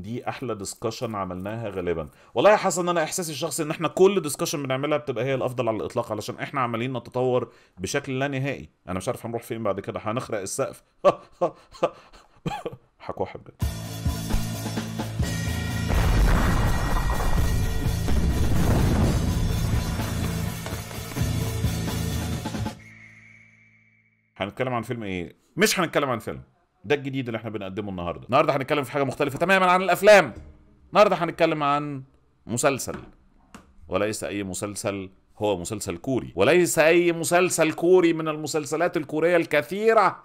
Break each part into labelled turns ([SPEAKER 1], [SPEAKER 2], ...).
[SPEAKER 1] دي احلى ديسكشن عملناها غالبا والله يا حسن انا احساسي الشخصي ان احنا كل ديسكشن بنعملها بتبقى هي الافضل على الاطلاق علشان احنا عمالين نتطور بشكل لا نهائي انا مش عارف هنروح فين بعد كده هنخرق السقف حكوحب هنتكلم عن فيلم ايه مش هنتكلم عن فيلم ده الجديد اللي احنا بنقدمه النهارده النهارده هنتكلم في حاجه مختلفه تماما عن الافلام النهارده هنتكلم عن مسلسل وليس اي مسلسل هو مسلسل كوري وليس اي مسلسل كوري من المسلسلات الكوريه الكثيره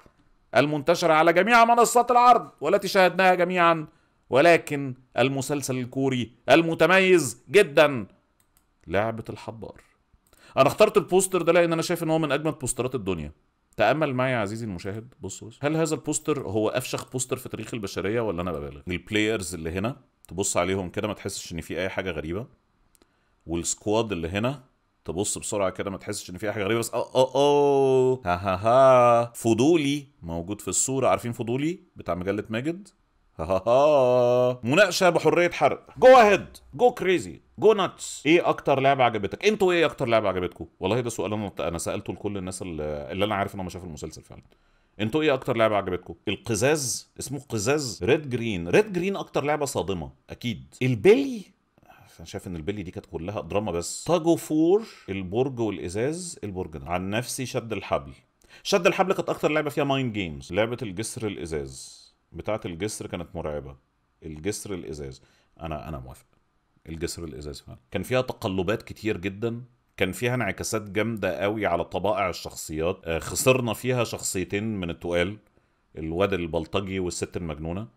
[SPEAKER 1] المنتشره على جميع منصات العرض والتي شاهدناها جميعا ولكن المسلسل الكوري المتميز جدا لعبه الحبار انا اخترت البوستر ده لان انا شايف ان هو من اجمل بوسترات الدنيا تامل معي يا عزيزي المشاهد بص بص هل هذا البوستر هو افشخ بوستر في تاريخ البشريه ولا انا ببالغ البلايرز اللي هنا تبص عليهم كده ما تحسش ان في اي حاجه غريبه والسكواد اللي هنا تبص بسرعه كده ما تحسش ان في حاجه غريبه بس اه اه اه ها ها ها فضولي موجود في الصوره عارفين فضولي بتاع مجله ماجد مناقشه بحريه حرق جو اهيد جو كريزي جو ناتس ايه اكتر لعبه عجبتك انتوا ايه اكتر لعبه عجبتكم والله ده سؤال انا انا سالته لكل الناس اللي انا عارف ان هم شافوا المسلسل فعلا انتوا ايه اكتر لعبه عجبتكم القزاز اسمه قزاز ريد جرين ريد جرين اكتر لعبه صادمه اكيد البلي انا شايف ان البلي دي كانت كلها دراما بس تاجو فور البرج والازاز البرج ده عن نفسي شد الحبل شد الحبل كانت اكتر لعبه فيها مايند جيمز لعبه الجسر الازاز بتاعه الجسر كانت مرعبه الجسر الازاز انا انا موافق الجسر الازاز فعلا كان فيها تقلبات كتير جدا كان فيها انعكاسات جامده قوي على طبائع الشخصيات آه، خسرنا فيها شخصيتين من التقال الواد البلطجي والست المجنونه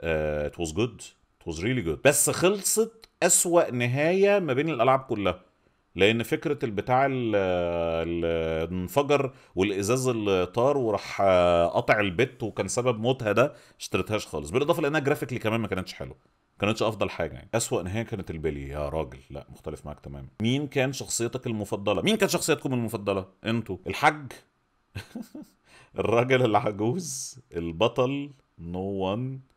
[SPEAKER 1] ات واز جود ات واز ريلي جود بس خلصت اسوا نهايه ما بين الالعاب كلها لان فكره البتاع اللي انفجر والازاز اللي طار وراح قطع البت وكان سبب موتها ده اشتريتهاش خالص بالاضافه لانها جرافيكلي كمان ما كانتش حلوه كانتش افضل حاجه يعني اسوأ نهايه كانت البلي يا راجل لا مختلف معاك تماما مين كان شخصيتك المفضله مين كان شخصيتكم المفضله انتوا الحاج الراجل العجوز البطل نو no one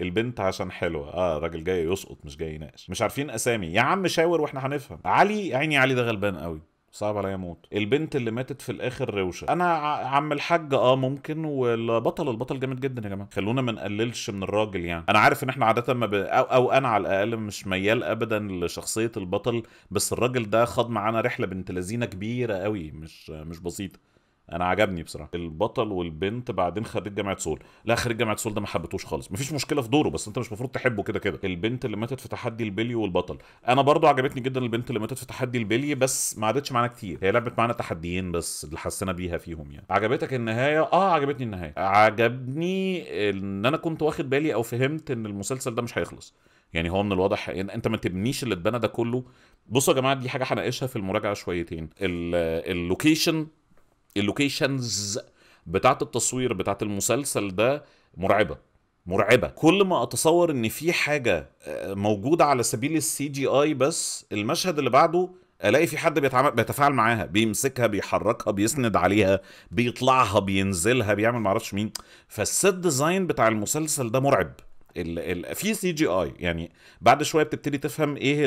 [SPEAKER 1] البنت عشان حلوه اه الراجل جاي يسقط مش جاي يناقش مش عارفين اسامي يا عم شاور واحنا هنفهم علي عيني علي ده غلبان قوي صعب عليا موت البنت اللي ماتت في الاخر روشه انا عم الحاج اه ممكن والبطل البطل جامد جدا يا جماعه خلونا ما نقللش من الراجل يعني انا عارف ان احنا عاده ما ب... أو, او انا على الاقل مش ميال ابدا لشخصيه البطل بس الراجل ده خد معانا رحله بنت لذينه كبيره قوي مش مش بسيطه انا عجبني بصراحه البطل والبنت بعدين خريج جامعه سول لا خريج جامعه سول ده ما حبيتهوش خالص مفيش مشكله في دوره بس انت مش المفروض تحبه كده كده البنت اللي ماتت في تحدي البلي والبطل انا برضو عجبتني جدا البنت اللي ماتت في تحدي البلي بس ما عادتش معانا كتير هي لعبت معانا تحديين بس اللي حسينا بيها فيهم يعني عجبتك النهايه اه عجبتني النهايه عجبني ان انا كنت واخد بالي او فهمت ان المسلسل ده مش هيخلص يعني هو من الواضح يعني انت ما تبنيش اللي اتبنى ده كله بصوا يا جماعه دي حاجه هناقشها في المراجعه شويتين اللوكيشن اللوكيشنز بتاعت التصوير بتاعت المسلسل ده مرعبه مرعبه كل ما اتصور ان في حاجه آه، موجوده على سبيل السي جي اي بس المشهد اللي بعده الاقي في حد بيتعامل بيتفاعل معاها بيمسكها بيحركها بيسند عليها بيطلعها بينزلها بيعمل معرفش مين فالست ديزاين بتاع المسلسل ده مرعب ال ال في سي جي اي يعني بعد شويه بتبتدي تفهم ايه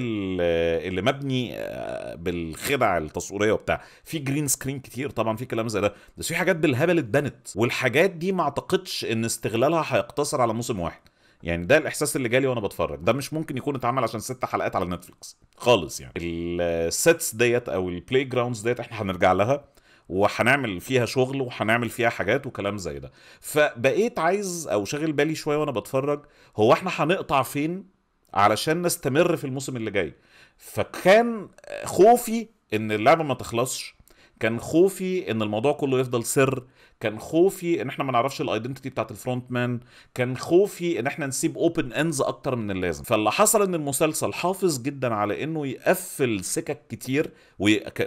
[SPEAKER 1] اللي مبني آه، بالخدع التصويريه وبتاع في جرين سكرين كتير طبعا في كلام زي ده بس في حاجات بالهبل اتبنت والحاجات دي ما اعتقدش ان استغلالها هيقتصر على موسم واحد يعني ده الاحساس اللي جالي وانا بتفرج ده مش ممكن يكون اتعمل عشان ست حلقات على نتفلكس خالص يعني السيتس ديت او البلاي جراوندز ديت احنا هنرجع لها وهنعمل فيها شغل وهنعمل فيها حاجات وكلام زي ده فبقيت عايز او شاغل بالي شويه وانا بتفرج هو احنا هنقطع فين علشان نستمر في الموسم اللي جاي فكان خوفي ان اللعبه ما تخلصش كان خوفي ان الموضوع كله يفضل سر كان خوفي ان احنا ما نعرفش الايدنتيتي بتاعت الفرونت مان كان خوفي ان احنا نسيب اوبن اندز اكتر من اللازم فاللي حصل ان المسلسل حافظ جدا على انه يقفل سكك كتير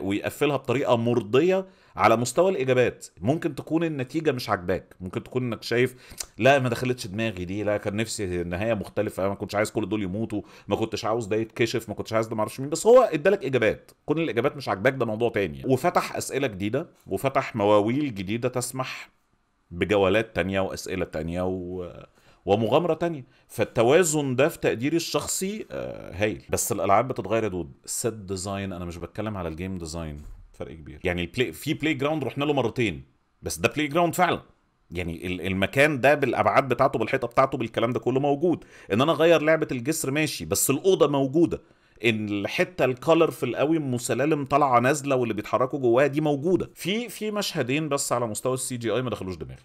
[SPEAKER 1] ويقفلها بطريقه مرضيه على مستوى الاجابات ممكن تكون النتيجه مش عاجباك ممكن تكون انك شايف لا ما دخلتش دماغي دي لا كان نفسي النهايه مختلفه ما كنتش عايز كل دول يموتوا ما كنتش عاوز ده يتكشف ما كنتش عايز ده ما اعرفش مين بس هو ادالك اجابات كل الاجابات مش عاجباك ده موضوع تاني وفتح اسئله جديده وفتح مواويل جديده تسمح يسمح بجولات تانية وأسئلة تانية و... ومغامرة تانية فالتوازن ده في تقديري الشخصي آه، هايل بس الألعاب بتتغير يا دود السيت ديزاين أنا مش بتكلم على الجيم ديزاين فرق كبير يعني البلاي في بلاي جراوند رحنا له مرتين بس ده بلاي جراوند فعلا يعني المكان ده بالابعاد بتاعته بالحيطه بتاعته بالكلام ده كله موجود ان انا اغير لعبه الجسر ماشي بس الاوضه موجوده الحته الكالرفل قوي ام سلالم طالعه نازله واللي بيتحركوا جواها دي موجوده في في مشهدين بس على مستوى السي جي اي ما دخلوش دماغي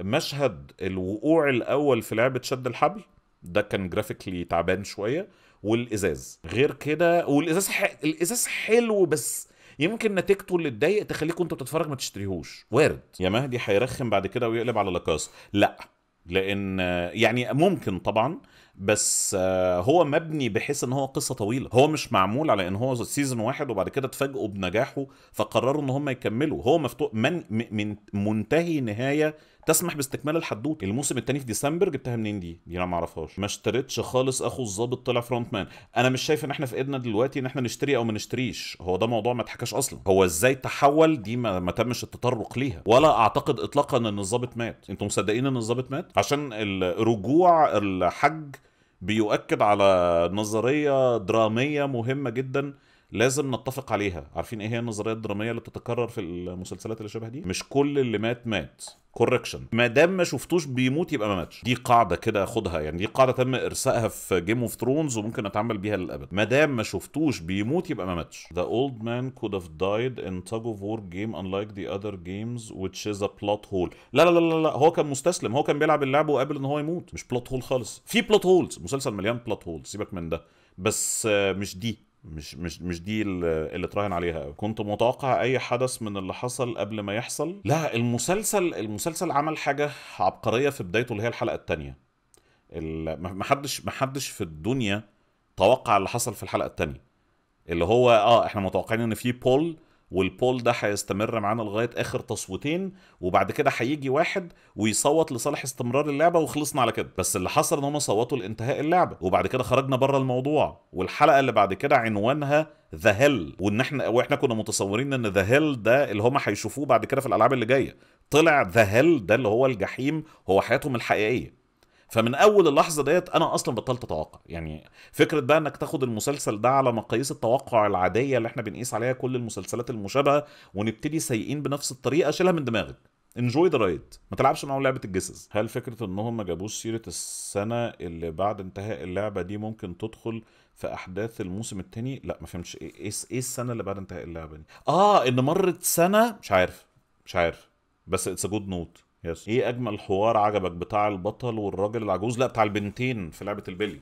[SPEAKER 1] مشهد الوقوع الاول في لعبه شد الحبل ده كان جرافيكلي تعبان شويه والازاز غير كده والازاز ح... الازاز حلو بس يمكن نتيجته اللي تضايق تخليك وانت بتتفرج ما تشتريهوش وارد يا مهدي هيرخم بعد كده ويقلب على لاكاس لا لان يعني ممكن طبعا بس آه، هو مبني بحيث ان هو قصه طويله هو مش معمول على ان هو سيزون واحد وبعد كده اتفاجئوا بنجاحه فقرروا ان هم يكملوا هو مفتوح من, من منتهي نهايه تسمح باستكمال الحدوته الموسم الثاني في ديسمبر جبتها منين دي دي انا ما اعرفهاش ما اشتريتش خالص اخو الظابط طلع فرونت مان انا مش شايف ان احنا في ايدنا دلوقتي ان احنا نشتري او ما نشتريش هو ده موضوع ما اتحكاش اصلا هو ازاي تحول دي ما, ما تمش التطرق ليها ولا اعتقد اطلاقا ان الظابط مات انتوا مصدقين ان الظابط مات عشان رجوع الحج بيؤكد على نظريه دراميه مهمه جدا لازم نتفق عليها عارفين ايه هي النظريه الدراميه اللي بتتكرر في المسلسلات اللي شبه دي مش كل اللي مات مات كوركشن ما دام ما شفتوش بيموت يبقى ما ماتش دي قاعده كده خدها يعني دي قاعده تم ارسائها في جيم اوف ثرونز وممكن اتعامل بيها للابد ما دام ما شفتوش بيموت يبقى ما ماتش ذا اولد مان كود have دايد ان تاج اوف وور جيم unlike the other games which is a plot hole لا لا لا لا, لا. هو كان مستسلم هو كان بيلعب اللعب وقابل ان هو يموت مش بلوت هول خالص في بلوت هولز مسلسل مليان بلوت هولز سيبك من ده بس آه، مش دي مش مش مش دي اللي تراهن عليها قوي كنت متوقع اي حدث من اللي حصل قبل ما يحصل لا المسلسل المسلسل عمل حاجه عبقريه في بدايته اللي هي الحلقه الثانيه محدش محدش في الدنيا توقع اللي حصل في الحلقه الثانيه اللي هو اه احنا متوقعين ان في بول والبول ده هيستمر معانا لغايه اخر تصويتين وبعد كده هيجي واحد ويصوت لصالح استمرار اللعبه وخلصنا على كده بس اللي حصل ان هم صوتوا لانتهاء اللعبه وبعد كده خرجنا بره الموضوع والحلقه اللي بعد كده عنوانها ذا هيل وان احنا واحنا كنا متصورين ان ذا هيل ده اللي هم هيشوفوه بعد كده في الالعاب اللي جايه طلع ذا هيل ده اللي هو الجحيم هو حياتهم الحقيقيه فمن اول اللحظه ديت انا اصلا بطلت اتوقع يعني فكره بقى انك تاخد المسلسل ده على مقاييس التوقع العاديه اللي احنا بنقيس عليها كل المسلسلات المشابهه ونبتدي سيئين بنفس الطريقه شيلها من دماغك انجوي ذا رايد ما تلعبش معاهم لعبه الجسس هل فكره انهم ما جابوش سيره السنه اللي بعد انتهاء اللعبه دي ممكن تدخل في احداث الموسم الثاني لا ما فهمتش إيه،, ايه ايه السنه اللي بعد انتهاء اللعبه دي اه ان مرت سنه مش عارف مش عارف بس اتس جود نوت يس ايه اجمل حوار عجبك بتاع البطل والراجل العجوز لا بتاع البنتين في لعبه البلي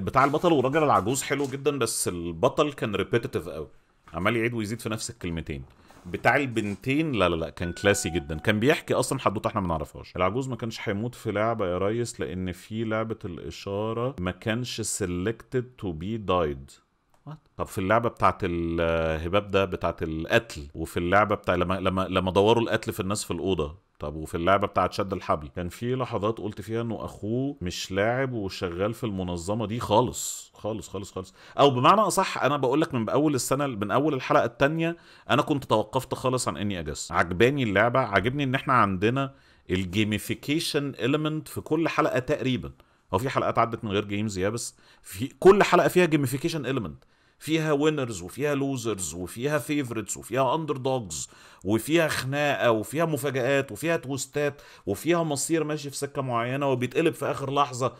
[SPEAKER 1] بتاع البطل والراجل العجوز حلو جدا بس البطل كان ريبيتيتيف قوي عمال يعيد ويزيد في نفس الكلمتين بتاع البنتين لا لا لا كان كلاسي جدا كان بيحكي اصلا حدوته احنا ما نعرفهاش العجوز ما كانش هيموت في لعبه يا ريس لان في لعبه الاشاره ما كانش سيلكتد تو بي دايد طب في اللعبه بتاعت الهباب ده بتاعت القتل وفي اللعبه بتاع لما لما لما دوروا القتل في الناس في الاوضه طب وفي اللعبه بتاعت شد الحبل كان في لحظات قلت فيها انه اخوه مش لاعب وشغال في المنظمه دي خالص خالص خالص خالص او بمعنى اصح انا بقول لك من اول السنه من اول الحلقه الثانيه انا كنت توقفت خالص عن اني اجس عجباني اللعبه عجبني ان احنا عندنا الجيميفيكيشن اليمنت في كل حلقه تقريبا هو في حلقات عدت من غير جيمز يا بس في كل حلقه فيها جيميفيكيشن اليمنت فيها وينرز وفيها لوزرز وفيها فيفرتس وفيها اندر دوجز وفيها خناقه وفيها مفاجآت وفيها تويستات وفيها مصير ماشي في سكه معينه وبيتقلب في اخر لحظه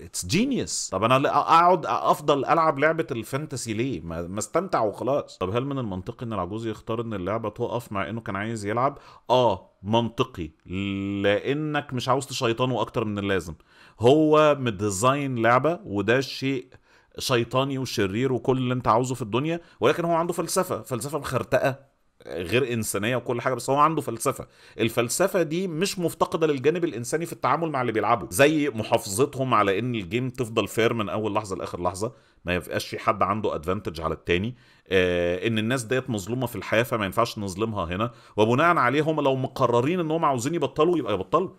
[SPEAKER 1] اتس جينيوس طب انا اقعد افضل العب لعبه الفانتسي ليه ما, ما استمتع وخلاص طب هل من المنطقي ان العجوز يختار ان اللعبه تقف مع انه كان عايز يلعب اه منطقي لانك مش عاوز تشيطنه اكتر من اللازم هو مديزاين لعبه وده شيء شيطاني وشرير وكل اللي انت عاوزه في الدنيا ولكن هو عنده فلسفه فلسفه مخرتقه غير انسانيه وكل حاجه بس هو عنده فلسفه الفلسفه دي مش مفتقده للجانب الانساني في التعامل مع اللي بيلعبوا زي محافظتهم على ان الجيم تفضل فير من اول لحظه لاخر لحظه ما يبقاش في حد عنده ادفانتج على التاني آه ان الناس ديت مظلومه في الحياه فما ينفعش نظلمها هنا وبناء عليه هم لو مقررين ان هم عاوزين يبطلوا يبقى يبطلوا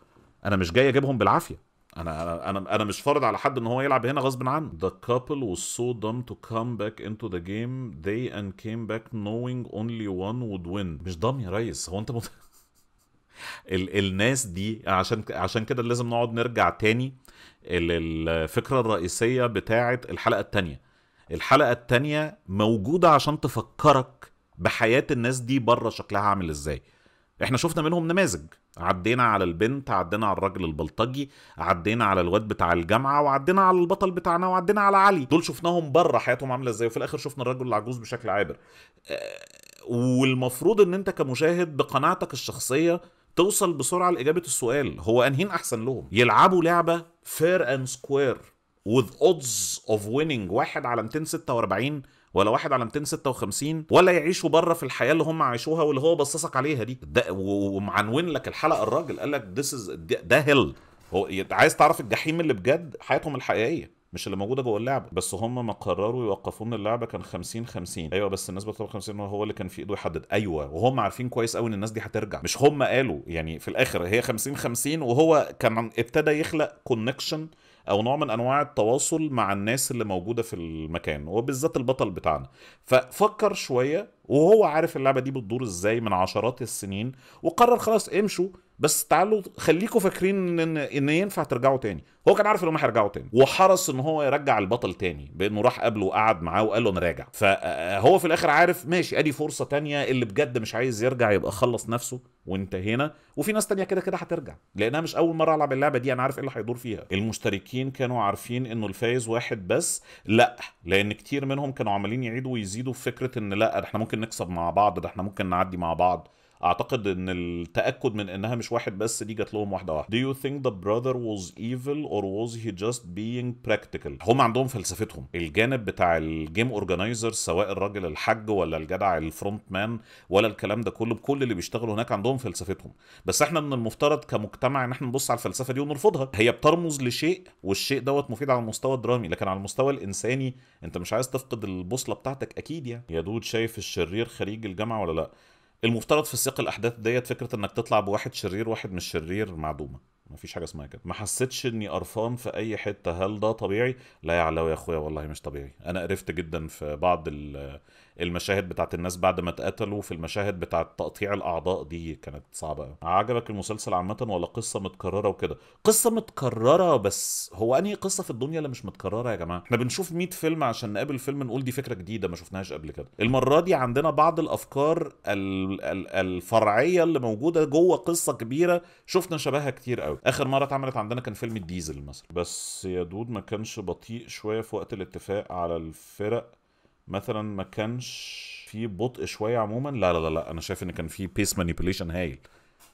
[SPEAKER 1] انا مش جاي اجيبهم بالعافيه انا انا انا مش فارض على حد ان هو يلعب هنا غصب عنه the couple was so dumb to come back into the game they and came back knowing only one would win مش dumb يا ريس هو انت مت... ال الناس دي عشان عشان كده لازم نقعد نرجع تاني الفكره الرئيسيه بتاعه الحلقه الثانيه الحلقه الثانيه موجوده عشان تفكرك بحياه الناس دي بره شكلها عامل ازاي احنا شفنا منهم نماذج عدينا على البنت عدينا على الراجل البلطجي عدينا على الواد بتاع الجامعه وعدينا على البطل بتاعنا وعدينا على علي دول شفناهم بره حياتهم عامله ازاي وفي الاخر شفنا الراجل العجوز بشكل عابر آه، والمفروض ان انت كمشاهد بقناعتك الشخصيه توصل بسرعه لاجابه السؤال هو انهين احسن لهم يلعبوا لعبه فير اند سكوير with odds of winning واحد على 246 ولا واحد على 256 ولا يعيشوا بره في الحياه اللي هم عايشوها واللي هو بصصك عليها دي ده ومعنون لك الحلقه الراجل قال لك ذس از ده هيل هو عايز تعرف الجحيم اللي بجد حياتهم الحقيقيه مش اللي موجوده جوه اللعبه بس هم ما قرروا يوقفوا من اللعبه كان 50 50 ايوه بس الناس بتطلب 50 هو اللي كان في ايده يحدد ايوه وهم عارفين كويس قوي ان الناس دي هترجع مش هم قالوا يعني في الاخر هي 50 50 وهو كان ابتدى يخلق كونكشن او نوع من انواع التواصل مع الناس اللي موجوده في المكان وبالذات البطل بتاعنا ففكر شويه وهو عارف اللعبه دي بتدور ازاي من عشرات السنين وقرر خلاص امشوا بس تعالوا خليكم فاكرين ان ان ينفع ترجعوا تاني هو كان عارف ان هم هيرجعوا تاني وحرص ان هو يرجع البطل تاني بانه راح قبله وقعد معاه وقال له انا راجع فهو آه، في الاخر عارف ماشي ادي فرصه تانية اللي بجد مش عايز يرجع يبقى خلص نفسه وانتهينا وفي ناس تانية كده كده هترجع لانها مش اول مره العب اللعبه دي انا عارف ايه اللي هيدور فيها المشتركين كانوا عارفين انه الفايز واحد بس لا لان كتير منهم كانوا عمالين يعيدوا ويزيدوا في فكره ان لا احنا ممكن ممكن نكسب مع بعض ده احنا ممكن نعدي مع بعض اعتقد ان التاكد من انها مش واحد بس دي جات لهم واحده واحده do you think the brother was evil or was he just being practical هم عندهم فلسفتهم الجانب بتاع الجيم اورجنايزر سواء الراجل الحاج ولا الجدع الفرونت مان ولا الكلام ده كله بكل اللي بيشتغلوا هناك عندهم فلسفتهم بس احنا من المفترض كمجتمع ان احنا نبص على الفلسفه دي ونرفضها هي بترمز لشيء والشيء دوت مفيد على المستوى الدرامي لكن على المستوى الانساني انت مش عايز تفقد البوصله بتاعتك اكيد يعني يا دود شايف الشرير خريج الجامعه ولا لا المفترض في سياق الاحداث ديت فكره انك تطلع بواحد شرير واحد مش شرير معدومه ما فيش حاجه اسمها كده ما حسيتش اني قرفان في اي حته هل ده طبيعي لا يا علاوي يا اخويا والله مش طبيعي انا قرفت جدا في بعض المشاهد بتاعت الناس بعد ما اتقتلوا في المشاهد بتاعت تقطيع الاعضاء دي كانت صعبه قوي عجبك المسلسل عامه ولا قصه متكرره وكده قصه متكرره بس هو انهي قصه في الدنيا اللي مش متكرره يا جماعه احنا بنشوف 100 فيلم عشان نقابل فيلم نقول دي فكره جديده ما شفناهاش قبل كده المره دي عندنا بعض الافكار الفرعيه اللي موجوده جوه قصه كبيره شفنا شبهها كتير قوي اخر مره اتعملت عندنا كان فيلم الديزل مثلا بس يا دود ما كانش بطيء شويه في وقت الاتفاق على الفرق مثلا ما كانش في بطء شويه عموما لا لا لا انا شايف ان كان في بيس مانيبيوليشن هايل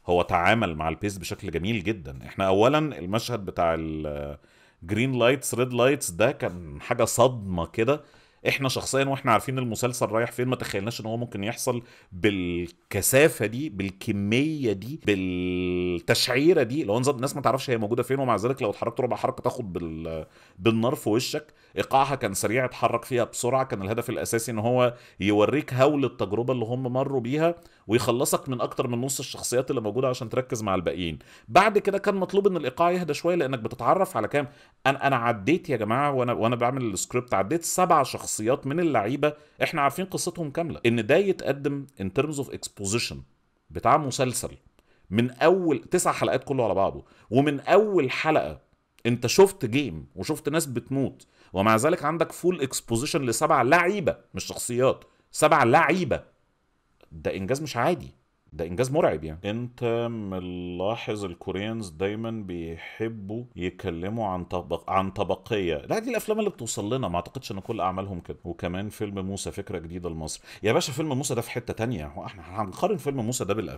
[SPEAKER 1] هو تعامل مع البيس بشكل جميل جدا احنا اولا المشهد بتاع الجرين لايتس ريد لايتس ده كان حاجه صدمه كده احنا شخصيا واحنا عارفين المسلسل رايح فين ما تخيلناش ان هو ممكن يحصل بالكثافه دي بالكميه دي بالتشعيره دي لو الناس ما تعرفش هي موجوده فين ومع ذلك لو اتحركت ربع حركه تاخد بال... بالنار في وشك ايقاعها كان سريع اتحرك فيها بسرعه كان الهدف الاساسي ان هو يوريك هول التجربه اللي هم مروا بيها ويخلصك من اكتر من نص الشخصيات اللي موجوده عشان تركز مع الباقيين بعد كده كان مطلوب ان الايقاع يهدى شويه لانك بتتعرف على كام انا انا عديت يا جماعه وانا وانا بعمل السكريبت عديت سبع شخصيات من اللعيبه احنا عارفين قصتهم كامله ان ده يتقدم ان ترمز اوف اكسبوزيشن بتاع مسلسل من اول تسع حلقات كله على بعضه ومن اول حلقه انت شفت جيم وشفت ناس بتموت ومع ذلك عندك فول اكسبوزيشن لسبع لعيبه مش شخصيات سبع لعيبه ده انجاز مش عادي ده انجاز مرعب يعني انت ملاحظ الكوريانز دايما بيحبوا يتكلموا عن طبق عن طبقيه لا دي الافلام اللي بتوصل لنا ما اعتقدش ان كل اعمالهم كده وكمان فيلم موسى فكره جديده لمصر يا باشا فيلم موسى ده في حته تانية هو احنا هنقارن فيلم موسى ده بال...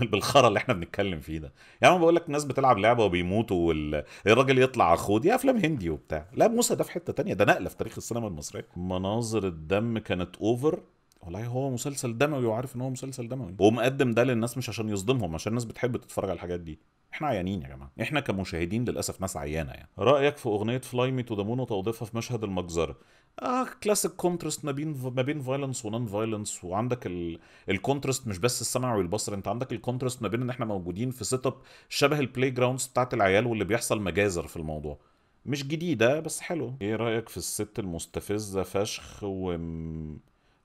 [SPEAKER 1] بال... اللي احنا بنتكلم فيه ده يعني بقول لك ناس بتلعب لعبه وبيموتوا والراجل يطلع خود يا افلام هندي وبتاع لا موسى ده في حته تانية ده نقله في تاريخ السينما المصريه مناظر الدم كانت اوفر والله هو مسلسل دموي وعارف ان هو مسلسل دموي ومقدم ده للناس مش عشان يصدمهم عشان الناس بتحب تتفرج على الحاجات دي احنا عيانين يا جماعه احنا كمشاهدين للاسف ناس عيانه يعني رايك في اغنيه فلاي مي تو ذا مون وتوظيفها في مشهد المجزره اه كلاسيك كونترست ما بين ما بين فايلنس ونون فايلنس وعندك ال... الكونترست مش بس السمع والبصر انت عندك الكونترست ما بين ان احنا موجودين في سيت اب شبه البلاي جراوندز بتاعت العيال واللي بيحصل مجازر في الموضوع مش جديده بس حلو ايه رايك في الست المستفزه فشخ و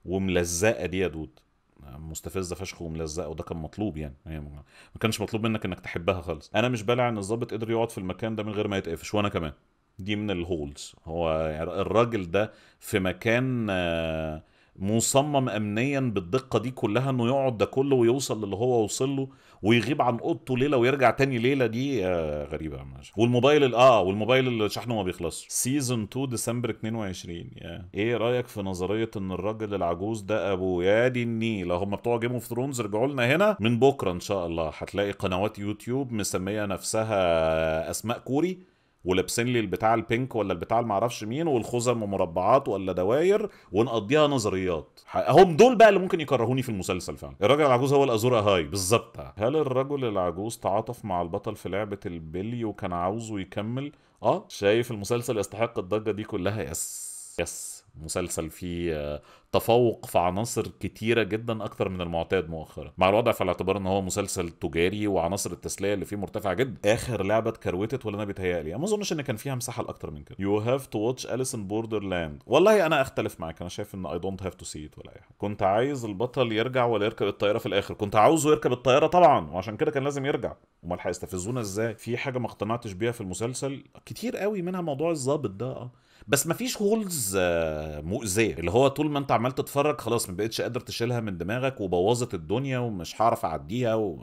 [SPEAKER 1] وملزقه دي يا دود مستفزه فشخ وملزقه وده كان مطلوب يعني هي ما كانش مطلوب منك انك تحبها خالص انا مش بلع ان الظابط قدر يقعد في المكان ده من غير ما يتقفش وانا كمان دي من الهولز هو يعني الراجل ده في مكان آه مصمم امنيا بالدقه دي كلها انه يقعد ده كله ويوصل للي هو وصل له ويغيب عن اوضته ليله ويرجع تاني ليله دي آه غريبه يا ماشي والموبايل اه والموبايل اللي شحنه ما بيخلصش سيزون 2 ديسمبر 22 يا. ايه رايك في نظريه ان الراجل العجوز ده ابو يا دي النيل هم بتوع جيم اوف ثرونز رجعوا لنا هنا من بكره ان شاء الله هتلاقي قنوات يوتيوب مسميه نفسها اسماء كوري ولابسين لي البتاع البينك ولا البتاع اللي معرفش مين والخزم ومربعات ولا دواير ونقضيها نظريات هم دول بقى اللي ممكن يكرهوني في المسلسل فعلا الراجل العجوز هو الازورا هاي بالظبط هل الرجل العجوز تعاطف مع البطل في لعبه البلي وكان عاوزه يكمل اه شايف المسلسل يستحق الضجه دي كلها يس يس مسلسل فيه آه، تفوق في عناصر كتيره جدا اكتر من المعتاد مؤخرا مع الوضع في الاعتبار ان هو مسلسل تجاري وعناصر التسليه اللي فيه مرتفعه جدا اخر لعبه اتكروتت ولا انا بيتهيألي ما اظنش ان كان فيها مساحه لاكتر من كده يو هاف تو واتش اليسن بوردر لاند والله انا اختلف معاك انا شايف ان اي دونت هاف تو سي ات ولا اي حاجه كنت عايز البطل يرجع ولا يركب الطياره في الاخر كنت عاوزه يركب الطياره طبعا وعشان كده كان لازم يرجع امال هيستفزونا ازاي في حاجه ما اقتنعتش بيها في المسلسل كتير قوي منها موضوع الظابط ده آه. بس مفيش هولز آه، مؤذيه اللي هو طول ما انت عمال تتفرج خلاص ما بقتش قادر تشيلها من دماغك وبوظت الدنيا ومش هعرف اعديها و...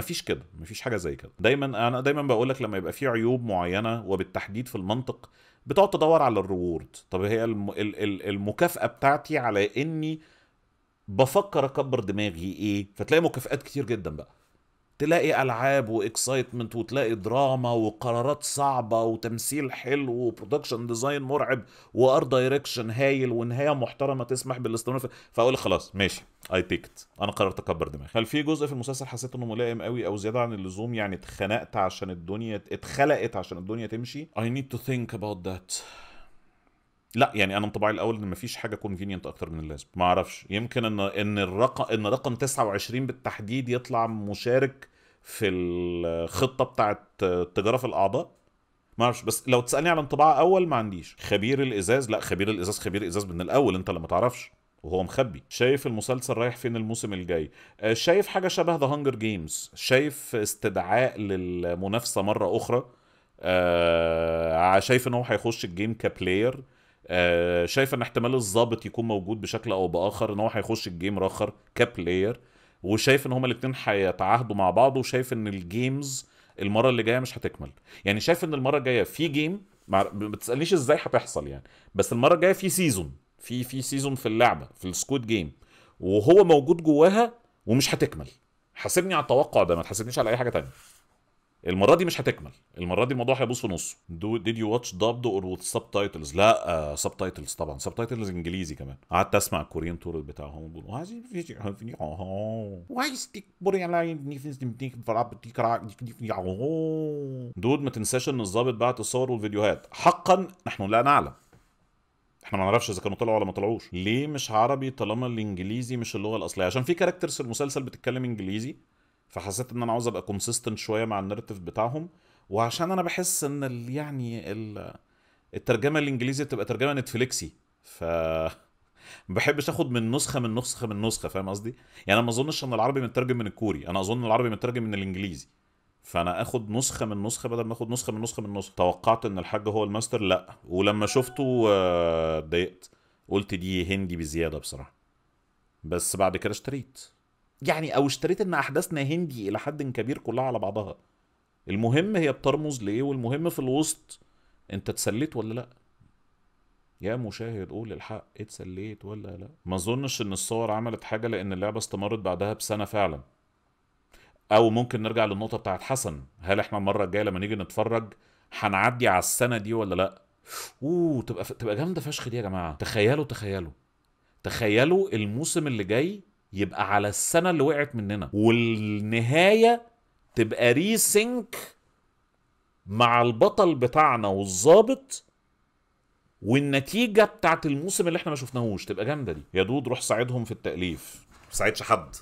[SPEAKER 1] فيش كده مفيش حاجه زي كده دايما انا دايما بقول لك لما يبقى في عيوب معينه وبالتحديد في المنطق بتقعد تدور على الريورد طب هي المكافاه بتاعتي على اني بفكر اكبر دماغي ايه فتلاقي مكافئات كتير جدا بقى تلاقي العاب واكسايتمنت وتلاقي دراما وقرارات صعبه وتمثيل حلو وبرودكشن ديزاين مرعب وار دايركشن هايل ونهايه محترمه تسمح بالاستمرار فاقول خلاص ماشي اي تيكت انا قررت اكبر دماغي هل في جزء في المسلسل حسيت انه ملائم قوي او زياده عن اللزوم يعني اتخنقت عشان الدنيا اتخلقت عشان الدنيا تمشي اي نيد تو ثينك اباوت ذات لا يعني انا انطباعي الاول ان مفيش حاجه كونفينينت اكتر من اللازم ما اعرفش يمكن ان ان الرقم ان رقم 29 بالتحديد يطلع مشارك في الخطه بتاعت التجاره في الاعضاء ما اعرفش بس لو تسالني على انطباع اول ما عنديش خبير الازاز لا خبير الازاز خبير ازاز من الاول انت اللي ما تعرفش وهو مخبي شايف المسلسل رايح فين الموسم الجاي آه، شايف حاجه شبه ذا هانجر جيمز شايف استدعاء للمنافسه مره اخرى آه، شايف ان هو هيخش الجيم كبلاير آه، شايف ان احتمال الظابط يكون موجود بشكل او باخر ان هو هيخش الجيم راخر كبلاير وشايف ان هما الاثنين هيتعاهدوا مع بعض وشايف ان الجيمز المره اللي جايه مش هتكمل يعني شايف ان المره الجايه في جيم ما بتسالنيش ازاي هتحصل يعني بس المره الجايه في سيزون في في سيزون في اللعبه في السكوت جيم وهو موجود جواها ومش هتكمل حاسبني على التوقع ده ما تحاسبنيش على اي حاجه تانية المره دي مش هتكمل المره دي الموضوع هيبص في نصه دو ديد يو واتش دابد اور وذ سب تايتلز لا سب آه، تايتلز طبعا سب تايتلز انجليزي كمان قعدت اسمع الكوريين تور بتاعهم بيقولوا عايزين فيش هافني اه عايز بوري على دود ما تنساش ان الظابط بعت الصور والفيديوهات حقا نحن لا نعلم احنا ما نعرفش اذا كانوا طلعوا ولا ما طلعوش ليه مش عربي طالما الانجليزي مش اللغه الاصليه عشان في كاركترز في المسلسل بتتكلم انجليزي فحسيت ان انا عاوز ابقى كونسيستنت شويه مع النارتيف بتاعهم وعشان انا بحس ان الـ يعني الـ الترجمه الانجليزيه بتبقى ترجمه نتفليكسي ف ما بحبش اخد من نسخه من نسخه من نسخه فاهم قصدي؟ يعني انا ما اظنش ان العربي مترجم من الكوري، انا اظن العربي مترجم من الانجليزي. فانا اخد نسخه من نسخه بدل ما اخد نسخه من نسخه من نسخه، توقعت ان الحاج هو الماستر لا، ولما شفته آه، اتضايقت. قلت دي هندي بزياده بصراحه. بس بعد كده اشتريت. يعني او اشتريت ان احداثنا هندي الى حد كبير كلها على بعضها المهم هي بترمز ليه والمهم في الوسط انت اتسليت ولا لا يا مشاهد قول الحق اتسليت ولا لا ما اظنش ان الصور عملت حاجه لان اللعبه استمرت بعدها بسنه فعلا او ممكن نرجع للنقطه بتاعت حسن هل احنا المره الجايه لما نيجي نتفرج هنعدي على السنه دي ولا لا اوه تبقى تبقى جامده فشخ دي يا جماعه تخيلوا تخيلوا تخيلوا الموسم اللي جاي يبقى على السنه اللي وقعت مننا والنهايه تبقى ريسينك مع البطل بتاعنا والظابط والنتيجه بتاعت الموسم اللي احنا ما شفناهوش تبقى جامده دي يا دود روح ساعدهم في التاليف ما ساعدش حد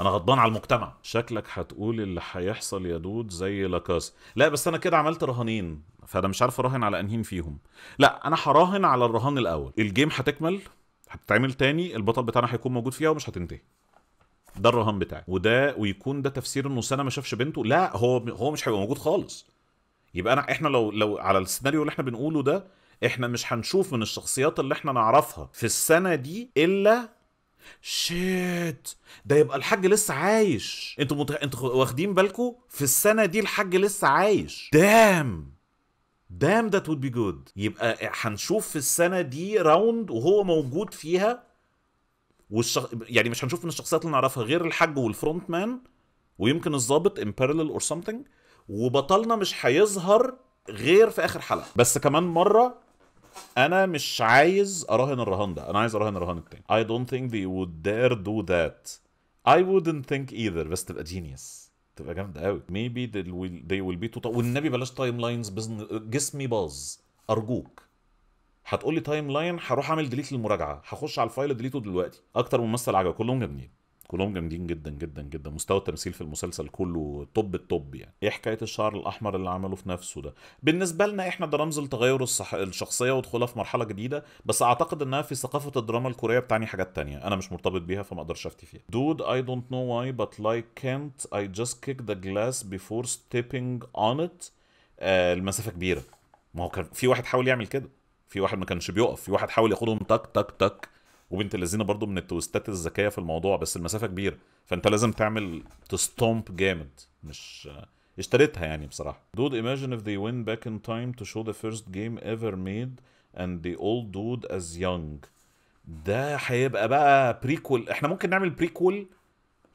[SPEAKER 1] انا غضبان على المجتمع شكلك هتقول اللي هيحصل يا دود زي لاكاس لا بس انا كده عملت رهانين فانا مش عارف اراهن على انهين فيهم لا انا هراهن على الرهان الاول الجيم هتكمل هتتعمل تاني البطل بتاعنا هيكون موجود فيها ومش هتنتهي ده الرهان بتاعي وده ويكون ده تفسير انه سنه ما شافش بنته لا هو هو مش هيبقى موجود خالص يبقى انا احنا لو لو على السيناريو اللي احنا بنقوله ده احنا مش هنشوف من الشخصيات اللي احنا نعرفها في السنه دي الا شيت ده يبقى الحاج لسه عايش انتوا انتوا واخدين بالكم في السنه دي الحاج لسه عايش دام دام ذات وود بي جود يبقى هنشوف في السنه دي راوند وهو موجود فيها والشخ... يعني مش هنشوف من الشخصيات اللي نعرفها غير الحاج والفرونت مان ويمكن الظابط امبرلل اور سمثينج وبطلنا مش هيظهر غير في اخر حلقه بس كمان مره انا مش عايز اراهن الرهان ده انا عايز اراهن الرهان التاني I don't think they would dare do that I wouldn't think either بس تبقى genius تبقى جامده قوي ميبي they will be والنبي بلاش تايم لاينز جسمي باظ ارجوك هتقولي تايم لاين هروح اعمل ديليت للمراجعه هخش على الفايل ديليته دلوقتي اكتر ممثل عجبك كلهم جامدين كلهم جامدين جدا جدا جدا مستوى التمثيل في المسلسل كله توب التوب يعني ايه حكايه الشعر الاحمر اللي عمله في نفسه ده بالنسبه لنا احنا ده رمز لتغير الصح... الشخصيه ودخولها في مرحله جديده بس اعتقد انها في ثقافه الدراما الكوريه بتعني حاجات تانية انا مش مرتبط بيها فما اقدرش افتي فيها دود اي دونت نو واي بات لايك كانت اي جاست كيك ذا جلاس بيفور ستيبينج اون ات المسافه كبيره ما هو كان في واحد حاول يعمل كده في واحد ما كانش بيقف في واحد حاول ياخدهم تك تك تك وبنت اللذينه برضو من التويستات الذكيه في الموضوع بس المسافه كبيره فانت لازم تعمل تستومب جامد مش اشتريتها يعني بصراحه دود imagine if they went back in time to show the first game ever made and the old dude as young ده هيبقى بقى بريكول احنا ممكن نعمل بريكول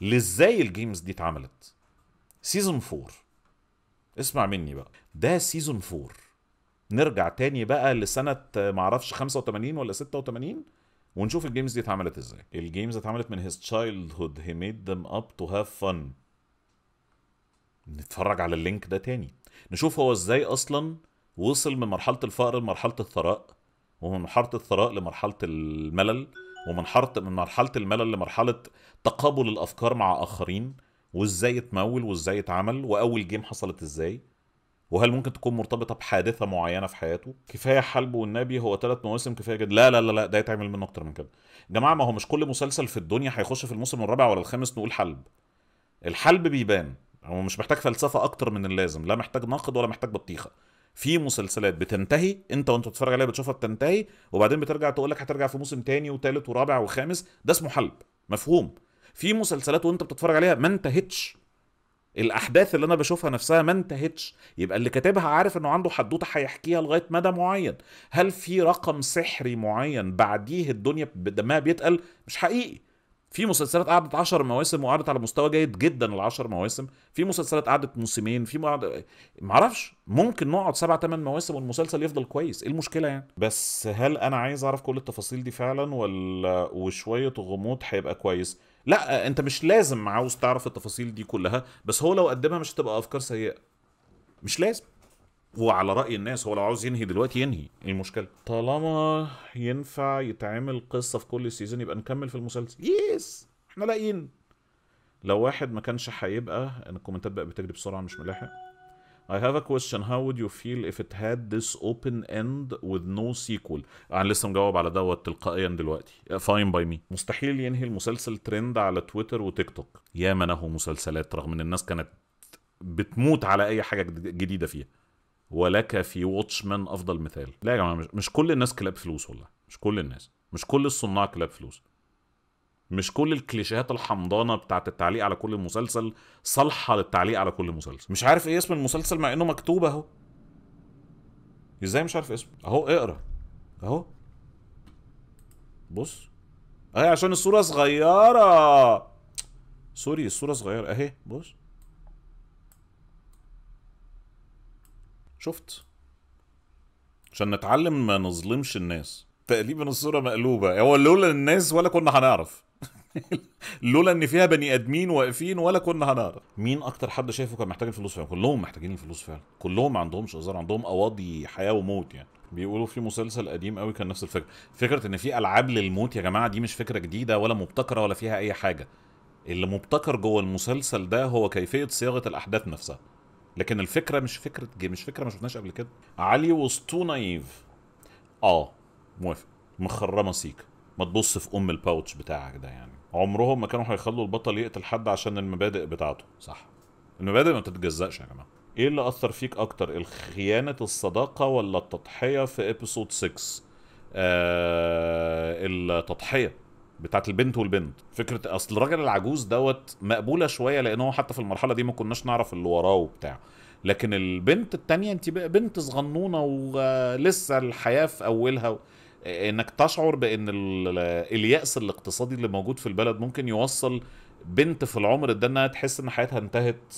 [SPEAKER 1] لازاي الجيمز دي اتعملت سيزون 4 اسمع مني بقى ده سيزون 4 نرجع تاني بقى لسنه معرفش 85 ولا 86 ونشوف الجيمز دي اتعملت ازاي الجيمز اتعملت من his childhood he made them up to have fun نتفرج على اللينك ده تاني نشوف هو ازاي اصلا وصل من مرحله الفقر لمرحله الثراء ومن مرحله الثراء لمرحله الملل ومن من مرحله الملل لمرحله تقابل الافكار مع اخرين وازاي اتمول وازاي اتعمل واول جيم حصلت ازاي وهل ممكن تكون مرتبطه بحادثه معينه في حياته كفايه حلب والنبي هو ثلاث مواسم كفايه جدا لا لا لا لا ده يتعمل منه اكتر من كده يا جماعه ما هو مش كل مسلسل في الدنيا هيخش في الموسم الرابع ولا الخامس نقول حلب الحلب بيبان هو مش محتاج فلسفه اكتر من اللازم لا محتاج ناقد ولا محتاج بطيخه في مسلسلات بتنتهي انت وانت بتتفرج عليها بتشوفها بتنتهي وبعدين بترجع تقول لك هترجع في موسم تاني وتالت ورابع وخامس ده اسمه حلب مفهوم في مسلسلات وانت بتتفرج عليها ما انتهتش الاحداث اللي انا بشوفها نفسها ما انتهتش يبقى اللي كاتبها عارف انه عنده حدوته هيحكيها لغايه مدى معين هل في رقم سحري معين بعديه الدنيا دمها بيتقل مش حقيقي في مسلسلات قعدت 10 مواسم وقعدت على مستوى جيد جدا ال10 مواسم في مسلسلات قعدت موسمين في معد... اعرفش ممكن نقعد 7 8 مواسم والمسلسل يفضل كويس ايه المشكله يعني بس هل انا عايز اعرف كل التفاصيل دي فعلا ولا وشويه غموض هيبقى كويس لا انت مش لازم عاوز تعرف التفاصيل دي كلها بس هو لو قدمها مش هتبقى افكار سيئه مش لازم هو على راي الناس هو لو عاوز ينهي دلوقتي ينهي ايه المشكله طالما ينفع يتعمل قصه في كل سيزون يبقى نكمل في المسلسل يس احنا لاقيين لو واحد ما كانش هيبقى ان الكومنتات بقى بتجري بسرعه مش ملاحق I have a question how would you feel if it had this open end with no sequel انا لسه مجاوب على دوت تلقائيا دلوقتي فاين باي مي مستحيل ينهي المسلسل ترند على تويتر وتيك توك يا منه مسلسلات رغم ان الناس كانت بتموت على اي حاجه جديده فيها ولك في واتشمان افضل مثال لا يا جماعه مش كل الناس كلاب فلوس والله مش كل الناس مش كل الصناع كلاب فلوس مش كل الكليشيهات الحمضانه بتاعه التعليق على كل مسلسل صالحه للتعليق على كل مسلسل مش عارف ايه اسم المسلسل مع انه مكتوب اهو ازاي مش عارف اسمه اهو اقرا اهو بص اهي عشان الصوره صغيره سوري الصوره صغيره اهي بص شفت عشان نتعلم ما نظلمش الناس تقريبا الصوره مقلوبه هو لولا الناس ولا كنا هنعرف لولا ان فيها بني ادمين واقفين ولا كنا هنعرف مين اكتر حد شايفه كان محتاج الفلوس فعلا كلهم محتاجين الفلوس فعلا كلهم ما عندهمش هزار عندهم قواضي حياه وموت يعني بيقولوا في مسلسل قديم قوي كان نفس الفكره فكره ان في العاب للموت يا جماعه دي مش فكره جديده ولا مبتكره ولا فيها اي حاجه اللي مبتكر جوه المسلسل ده هو كيفيه صياغه الاحداث نفسها لكن الفكره مش فكره مش فكره ما شفناش قبل كده علي وسطو نايف اه موافق مخرمه سيكا ما تبص في ام الباوتش بتاعك ده يعني عمرهم ما كانوا هيخلوا البطل يقتل حد عشان المبادئ بتاعته صح المبادئ ما بتتجزأش يا جماعه ايه اللي اثر فيك اكتر الخيانه الصداقه ولا التضحيه في ايبسود 6 آه التضحيه بتاعت البنت والبنت فكره اصل الراجل العجوز دوت مقبوله شويه لان هو حتى في المرحله دي ما كناش نعرف اللي وراه وبتاع لكن البنت التانية انت بقى بنت صغنونه ولسه الحياه في اولها و... انك تشعر بان الياس الاقتصادي اللي موجود في البلد ممكن يوصل بنت في العمر ده انها تحس ان حياتها انتهت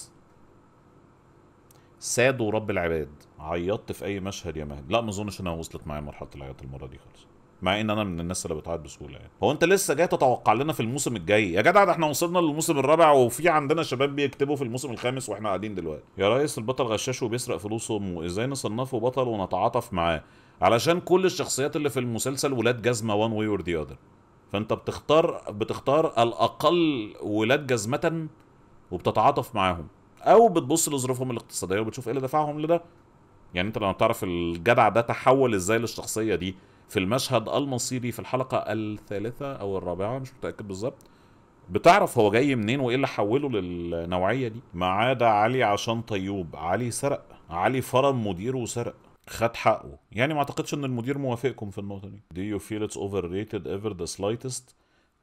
[SPEAKER 1] ساد ورب العباد عيطت في اي مشهد يا مهدي لا ما اظنش انها وصلت معايا مرحله العياط المره دي خالص مع ان انا من الناس اللي بتعيط بسهوله يعني هو انت لسه جاي تتوقع لنا في الموسم الجاي يا جدع ده احنا وصلنا للموسم الرابع وفي عندنا شباب بيكتبوا في الموسم الخامس واحنا قاعدين دلوقتي يا ريس البطل غشاش وبيسرق امه ازاي نصنفه بطل ونتعاطف معاه علشان كل الشخصيات اللي في المسلسل ولاد جزمه وان واي اور ذا اذر فانت بتختار بتختار الاقل ولاد جزمه وبتتعاطف معاهم او بتبص لظروفهم الاقتصاديه وبتشوف ايه اللي دفعهم لده يعني انت لما تعرف الجدع ده تحول ازاي للشخصيه دي في المشهد المصيري في الحلقه الثالثه او الرابعه مش متاكد بالظبط بتعرف هو جاي منين وايه اللي حوله للنوعيه دي ما عدا علي عشان طيوب علي سرق علي فرم مديره وسرق خد حقه يعني ما اعتقدش ان المدير موافقكم في النقطه دي do you feel it's overrated ever the slightest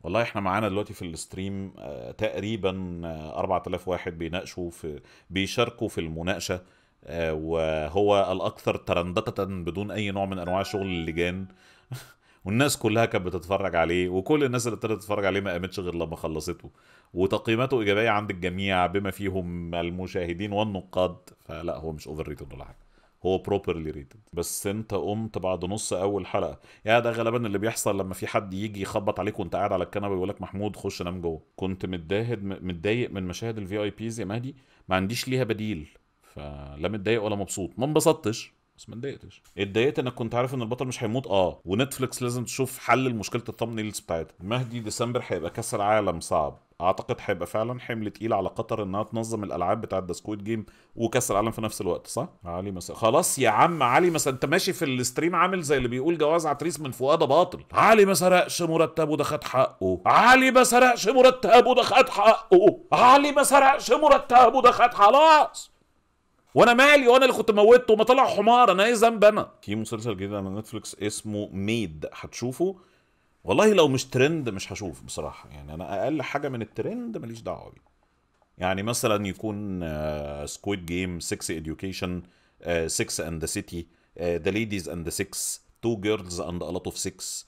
[SPEAKER 1] والله احنا معانا دلوقتي في الستريم آه، تقريبا 4000 آه، واحد بيناقشوا في بيشاركوا في المناقشه آه، وهو الاكثر ترندقه بدون اي نوع من انواع شغل اللجان والناس كلها كانت بتتفرج عليه وكل الناس اللي ابتدت تتفرج عليه ما قامتش غير لما خلصته وتقييماته ايجابيه عند الجميع بما فيهم المشاهدين والنقاد فلا هو مش اوفر ريتد ولا حاجه هو بروبرلي ريتد بس انت قمت بعد نص اول حلقه يا ده غالبا اللي بيحصل لما في حد يجي يخبط عليك وانت قاعد على الكنبه ويقول لك محمود خش نام جوه كنت متضاهد متضايق من مشاهد الفي اي بيز يا مهدي ما عنديش ليها بديل فلا متضايق ولا مبسوط ما انبسطتش بس ما اتضايقتش اتضايقت انك كنت عارف ان البطل مش هيموت اه ونتفليكس لازم تشوف حل لمشكله الثامنيلز بتاعتها مهدي ديسمبر هيبقى كاس العالم صعب اعتقد هيبقى فعلا حمل تقيل على قطر انها تنظم الالعاب بتاعت ذا سكويد جيم وكاس العالم في نفس الوقت صح علي مساء خلاص يا عم علي مساء انت ماشي في الاستريم عامل زي اللي بيقول جواز عتريس من فؤاده باطل علي ما سرقش مرتبه ده خد حقه علي ما سرقش مرتبه ده خد حقه علي ما سرقش مرتبه ده خد خلاص وانا مالي وانا اللي كنت موته ما طلع حمار انا ايه ذنب انا في مسلسل جديد على نتفليكس اسمه ميد هتشوفه والله لو مش ترند مش هشوف بصراحه يعني انا اقل حاجه من الترند ماليش دعوه بيه يعني مثلا يكون سكويد جيم 6 اديوكيشن 6 اند ذا سيتي ذا ليديز اند ذا 6 تو جيرلز اند ا لوت اوف 6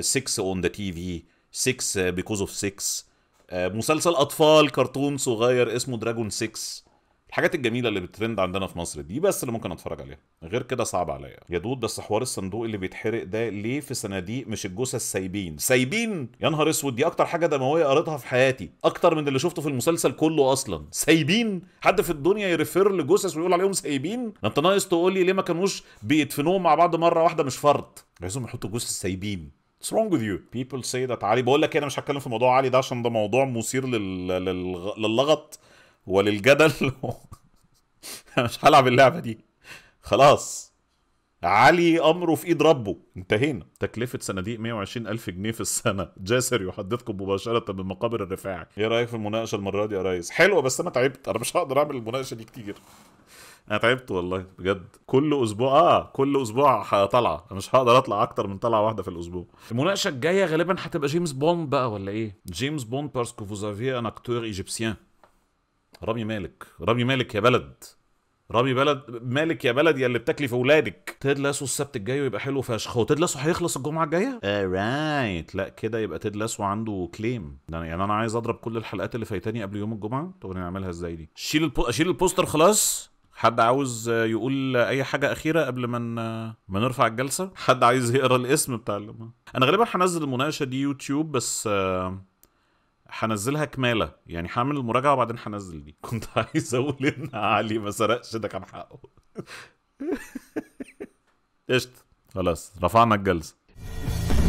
[SPEAKER 1] 6 اون ذا تي في 6 بيكوز اوف 6 مسلسل اطفال كرتون صغير اسمه دراجون 6 الحاجات الجميله اللي بترند عندنا في مصر دي بس اللي ممكن اتفرج عليها غير كده صعب عليا يا دود بس حوار الصندوق اللي بيتحرق ده ليه في صناديق مش الجثث سايبين سايبين يا نهار اسود دي اكتر حاجه دمويه قريتها في حياتي اكتر من اللي شفته في المسلسل كله اصلا سايبين حد في الدنيا يرفر لجثث ويقول عليهم سايبين انت ناقص تقول لي ليه ما كانوش بيدفنوهم مع بعض مره واحده مش فرد عايزهم يحطوا جثث سايبين What's wrong with you? People say that علي بقول لك إيه، انا مش هتكلم في موضوع علي ده عشان ده موضوع مثير لل... لل... للغط وللجدل انا مش هلعب اللعبه دي خلاص علي امره في ايد ربه انتهينا تكلفه صناديق 120 الف جنيه في السنه جاسر يحدثكم مباشره من مقابر الرفاعي ايه رايك في المناقشه المره دي يا ريس حلوه بس انا تعبت انا مش هقدر اعمل المناقشه دي كتير انا تعبت والله بجد كل اسبوع اه كل اسبوع طالعه انا مش هقدر اطلع اكتر من طلعه واحده في الاسبوع المناقشه الجايه غالبا هتبقى جيمس بوند بقى ولا ايه جيمس بوند بارسكو فوزافي ان اكتور ايجيبسيان رامي مالك رامي مالك يا بلد رامي بلد مالك يا بلد يا اللي بتاكلي في اولادك تيد لاسو السبت الجاي ويبقى حلو فشخ هو تيد لاسو هيخلص الجمعه الجايه رايت لا كده يبقى تيد لاسو عنده كليم يعني انا عايز اضرب كل الحلقات اللي فايتاني قبل يوم الجمعه طب نعملها ازاي دي شيل البو... شيل البوستر خلاص حد عاوز يقول اي حاجه اخيره قبل ما ما نرفع الجلسه حد عايز يقرا الاسم بتاع انا غالبا هنزل المناقشه دي يوتيوب بس هنزلها كماله يعني هعمل المراجعه وبعدين هنزل دي كنت عايز اقول ان علي ما سرقش ده كان حقه قشطه خلاص رفعنا الجلسه